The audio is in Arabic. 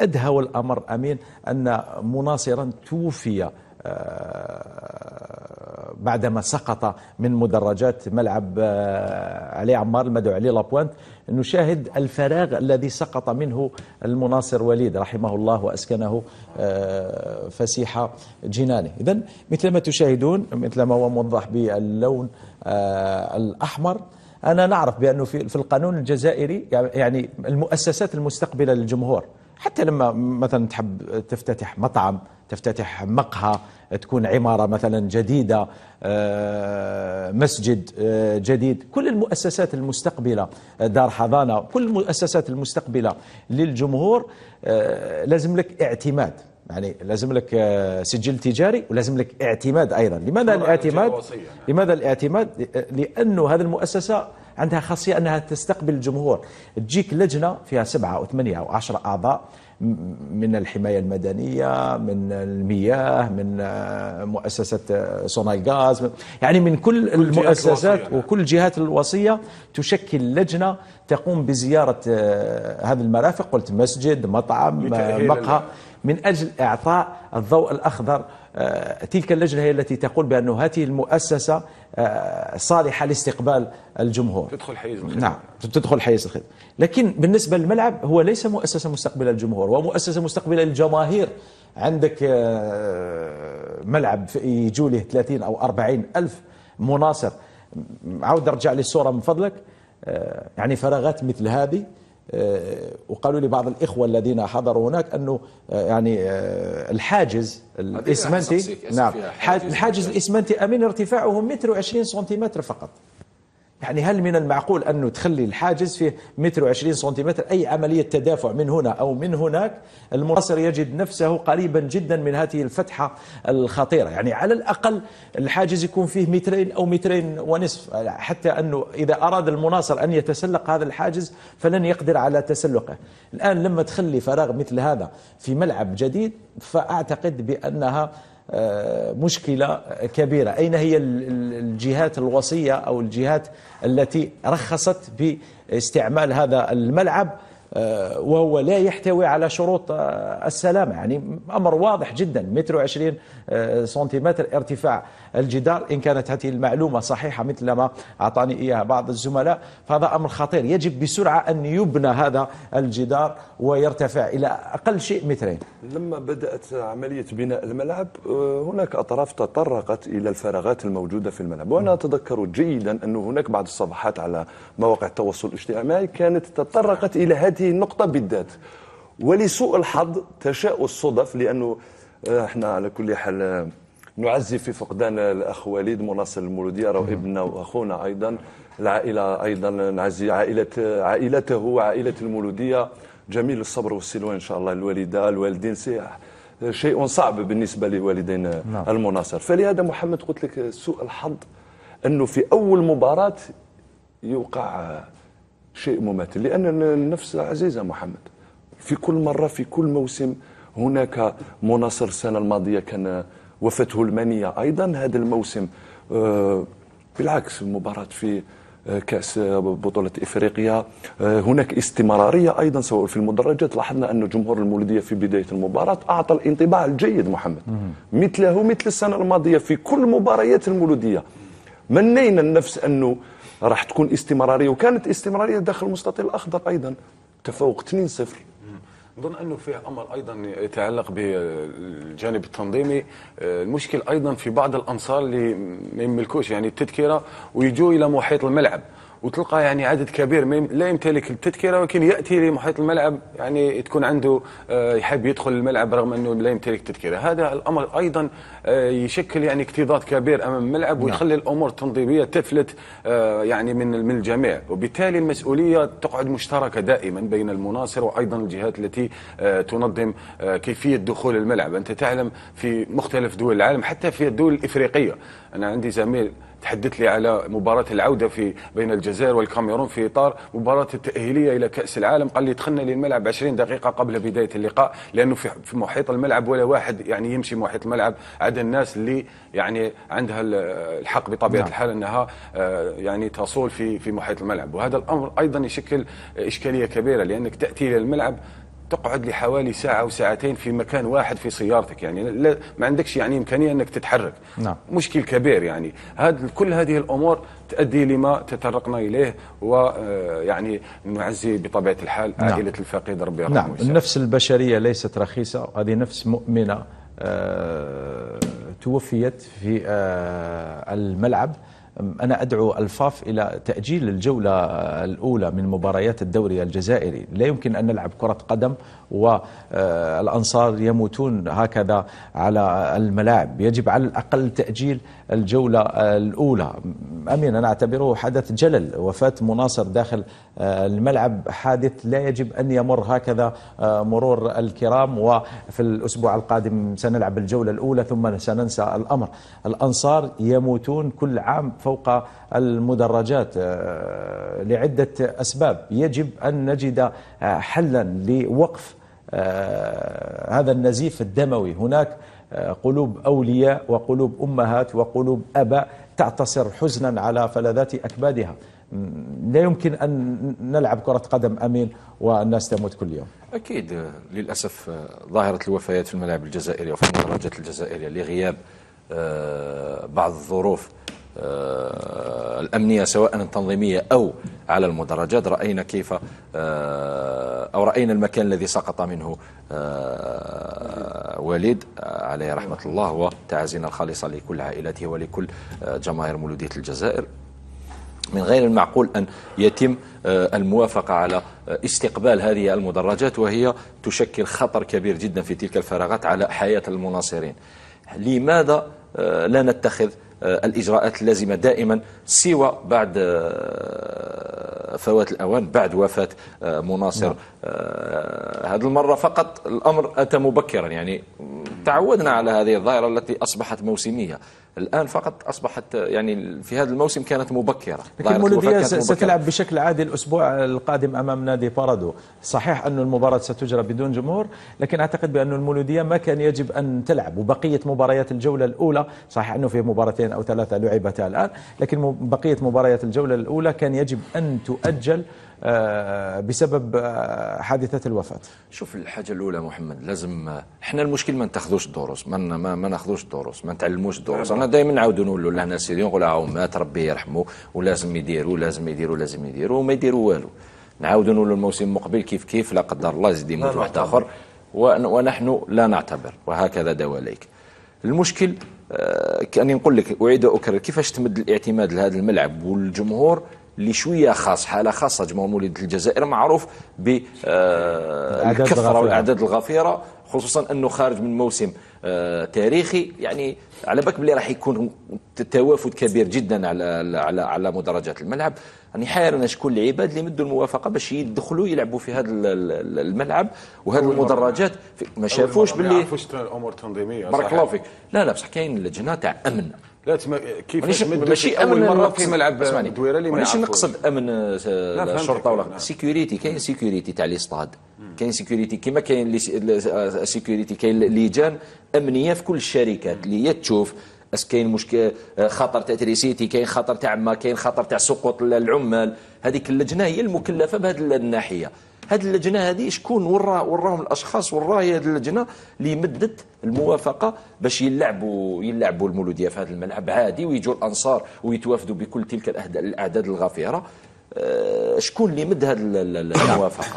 أدهى والامر أمين أن مناصرا توفي آه، بعدما سقط من مدرجات ملعب آه، علي عمار المدعو علي لابوانت نشاهد الفراغ الذي سقط منه المناصر وليد رحمه الله واسكنه آه، فسيح جنانه اذا مثلما تشاهدون مثلما هو موضح باللون الاحمر انا نعرف بانه في القانون الجزائري يعني المؤسسات المستقبله للجمهور حتى لما مثلا تحب تفتتح مطعم تفتتح مقهى تكون عمارة مثلا جديدة آه، مسجد آه، جديد كل المؤسسات المستقبلة آه، دار حضانة كل المؤسسات المستقبلة للجمهور لازم لك اعتماد يعني لازم لك سجل تجاري ولازم لك اعتماد أيضا لماذا الاعتماد لماذا الاعتماد لأنه هذه المؤسسة عندها خاصية أنها تستقبل الجمهور تجيك لجنة فيها سبعة أو ثمانية أو عشرة أعضاء من الحماية المدنية من المياه من آه، مؤسسة آه، صنع غاز يعني من كل, كل المؤسسات وكل جهات الوصية تشكل لجنة تقوم بزيارة آه، هذه المرافق قلت مسجد مطعم مقهى من أجل إعطاء الضوء الأخضر آه، تلك اللجنة هي التي تقول بأن هذه المؤسسة آه، صالحة لاستقبال الجمهور تدخل حيز الخدمة نعم تدخل حيز الخدمة لكن بالنسبة للملعب هو ليس مؤسسة مستقبلة للجمهور ومؤسسة مستقبلة للجماهير عندك آه، ملعب يجوا له 30 أو 40 ألف مناصر عاود ارجع للصورة من فضلك يعني فراغات مثل هذه آه، وقالوا لي بعض الاخوه الذين حضروا هناك انه آه، يعني آه، الحاجز الاسمنتي نعم الحاجز الاسمنتي امين ارتفاعه متر وعشرين سنتيمتر فقط يعني هل من المعقول أنه تخلي الحاجز فيه متر وعشرين سنتيمتر أي عملية تدافع من هنا أو من هناك المناصر يجد نفسه قريبا جدا من هذه الفتحة الخطيرة يعني على الأقل الحاجز يكون فيه مترين أو مترين ونصف حتى أنه إذا أراد المناصر أن يتسلق هذا الحاجز فلن يقدر على تسلقه الآن لما تخلي فراغ مثل هذا في ملعب جديد فأعتقد بأنها آه، مشكلة كبيرة أين هي الجهات الوصية أو الجهات التي رخصت باستعمال هذا الملعب آه، وهو لا يحتوي على شروط آه، السلامة يعني أمر واضح جدا متر وعشرين آه، سنتيمتر ارتفاع الجدار إن كانت هذه المعلومة صحيحة مثل ما أعطاني إياها بعض الزملاء فهذا أمر خطير يجب بسرعة أن يبنى هذا الجدار ويرتفع إلى أقل شيء مترين لما بدأت عملية بناء الملعب هناك أطراف تطرقت إلى الفراغات الموجودة في الملعب وأنا أتذكر جيدا أن هناك بعض الصفحات على مواقع التواصل الاجتماعي كانت تطرقت إلى هذه هذه النقطة بالذات ولسوء الحظ تشاء الصدف لأنه آه، احنا على كل حال آه، نعزي في فقدان الاخ وليد مناصر المولودية راهو نعم. ابننا واخونا ايضا العائله ايضا نعزي عائله عائلته وعائله المولوديه جميل الصبر والسلوان ان شاء الله الوالده الوالدين آه، شيء صعب بالنسبه لوالدين نعم. المناصر فلهذا محمد قلت لك سوء الحظ انه في اول مباراه يوقع شيء مماثل لأن النفس عزيزة محمد في كل مرة في كل موسم هناك مناصر السنة الماضية كان وفاته المنية أيضا هذا الموسم آه، بالعكس المباراة في آه، كأس بطولة إفريقيا آه، هناك استمرارية أيضا سواء في المدرجات لاحظنا أن جمهور المولودية في بداية المباراة أعطى الانطباع الجيد محمد مثله مثل السنة الماضية في كل مباريات المولودية منينا النفس أنه راح تكون استمراريه وكانت استمراريه داخل المستطيل الاخضر ايضا تفوق 2 0 نظن انه فيه امر ايضا يتعلق بالجانب التنظيمي المشكل ايضا في بعض الانصار اللي ما يملكوش يعني التذكره ويجوا الى محيط الملعب وتلقى يعني عدد كبير لا يمتلك التذكره ولكن ياتي لمحيط الملعب يعني تكون عنده آه، يحب يدخل الملعب رغم انه لا يمتلك التذكره هذا الامر ايضا آه، يشكل يعني اكتظاظ كبير امام الملعب نعم. ويخلي الامور التنظيميه تفلت آه، يعني من من الجميع وبالتالي المسؤوليه تقعد مشتركه دائما بين المناصر وايضا الجهات التي تنظم كيفيه دخول الملعب انت تعلم في مختلف دول العالم حتى في الدول الافريقيه انا عندي زميل تحدث لي على مباراة العودة في بين الجزائر والكاميرون في إطار مباراة التأهيلية إلى كأس العالم قال لي دخلنا للملعب 20 دقيقة قبل بداية اللقاء لأنه في محيط الملعب ولا واحد يعني يمشي محيط الملعب عدا الناس اللي يعني عندها الحق بطبيعة نعم. الحال أنها آه، يعني تصول في في محيط الملعب وهذا الأمر أيضا يشكل إشكالية كبيرة لأنك تأتي إلى الملعب تقعد لحوالي ساعة أو ساعتين في مكان واحد في سيارتك يعني لا ما عندكش يعني إمكانية أنك تتحرك نعم. مشكل كبير يعني هاد كل هذه الأمور تؤدي لما تطرقنا إليه ويعني آه، نعزي بطبيعة الحال نعم. عائلة الفقيد ربي نعم ويساعد. النفس البشرية ليست رخيصة هذه نفس مؤمنة آه توفيت في آه الملعب أنا أدعو الفاف إلى تأجيل الجولة الأولى من مباريات الدوري الجزائري لا يمكن أن نلعب كرة قدم والأنصار آه، يموتون هكذا على الملاعب يجب على الأقل تأجيل الجولة الأولى أمين أنا أعتبره حدث جلل وفاة مناصر داخل آه، الملعب حادث لا يجب أن يمر هكذا آه، مرور الكرام وفي الأسبوع القادم سنلعب الجولة الأولى ثم سننسى الأمر الأنصار يموتون كل عام فوق المدرجات آه، لعدة أسباب يجب أن نجد آه، حلا لوقف آه، هذا النزيف الدموي هناك قلوب أولياء وقلوب أمهات وقلوب أباء تعتصر حزنا على فلذات أكبادها لا يمكن أن نلعب كرة قدم أمين والناس تموت كل يوم أكيد للأسف ظاهرة الوفيات في الملاعب الجزائرية وفي المدرجات الجزائرية لغياب بعض الظروف آه، الأمنية سواء التنظيمية أو على المدرجات رأينا كيف آه، أو رأينا المكان الذي سقط منه آه، وليد عليه رحمة الله وتعازينا الخالصة لكل عائلته ولكل جماهير مولودية الجزائر من غير المعقول أن يتم الموافقة على استقبال هذه المدرجات وهي تشكل خطر كبير جدا في تلك الفراغات على حياة المناصرين لماذا لا نتخذ آه، الإجراءات اللازمة دائما سوى بعد آه، فوات الأوان بعد وفاة آه، مناصر نعم. هذه المرة فقط الأمر أتى مبكرا يعني تعودنا على هذه الظاهرة التي أصبحت موسمية الآن فقط أصبحت يعني في هذا الموسم كانت مبكرة لكن مولودية ستلعب بشكل عادي الأسبوع القادم أمام نادي بارادو صحيح أن المباراة ستجرى بدون جمهور لكن أعتقد بأن المولودية ما كان يجب أن تلعب وبقية مباريات الجولة الأولى صحيح أنه في مباراتين أو ثلاثة لعبتا الآن لكن بقية مباريات الجولة الأولى كان يجب أن تؤجل آه، بسبب آه، حادثة الوفاة شوف الحاجة الأولى محمد لازم آه، احنا المشكل ما نتاخذوش الدروس ما ما, ما ناخذوش الدروس ما نتعلموش الدروس أنا دائما نعاودوا نقولوا لهنا سيدي نقول آه، مات ربي يرحمه ولازم يديروا لازم يديروا لازم يديروا وما يديروا والو نعاودوا نقولوا الموسم المقبل كيف كيف لا قدر الله يزيد يموت واحد اخر ونحن لا نعتبر وهكذا دواليك المشكل آه، كأني نقول لك أعيد وأكرر كيفاش تمد الاعتماد لهذا الملعب والجمهور لشويه خاص حاله خاصه مجموعه مولد الجزائر معروف بالكثره آه، والاعداد الغفيره خصوصا انه خارج من موسم آه، تاريخي يعني على بالك بلي راح يكون توافد كبير جدا على على على مدرجات الملعب راني يعني حاير انا شكون العباد اللي مدوا الموافقه باش يدخلوا يلعبوا في هذا الملعب وهذه المدرجات ما شافوش باللي ما الامور التنظيميه بارك الله فيك لا لا بصح كاين لجنه تاع امن لا تسمى كيف ماشي امن مره في ملعب دويرالي ماشي نقصد امن الشرطه آه، ولا سيكوريتي كاين سيكوريتي تاع لي ستاد كاين سيكوريتي كيما كاين سيكوريتي آه، كاين لجان امنيه في كل الشركات اللي هي تشوف اس كاين مشكل آه، خطر تاع تريسيتي كاين خطر تاع ما كاين خطر تاع سقوط العمال هذيك اللجنه هي المكلفه بهذه الناحيه هذه اللجنه هذه شكون ورا وراهم الاشخاص وراه هي هذه اللجنه اللي مدت الموافقه باش يلعبوا يلعبوا المولوديه في هذا الملعب عادي ويجوا الانصار ويتوافدوا بكل تلك الاعداد الغفيره آه، شكون اللي مد هذه الموافقه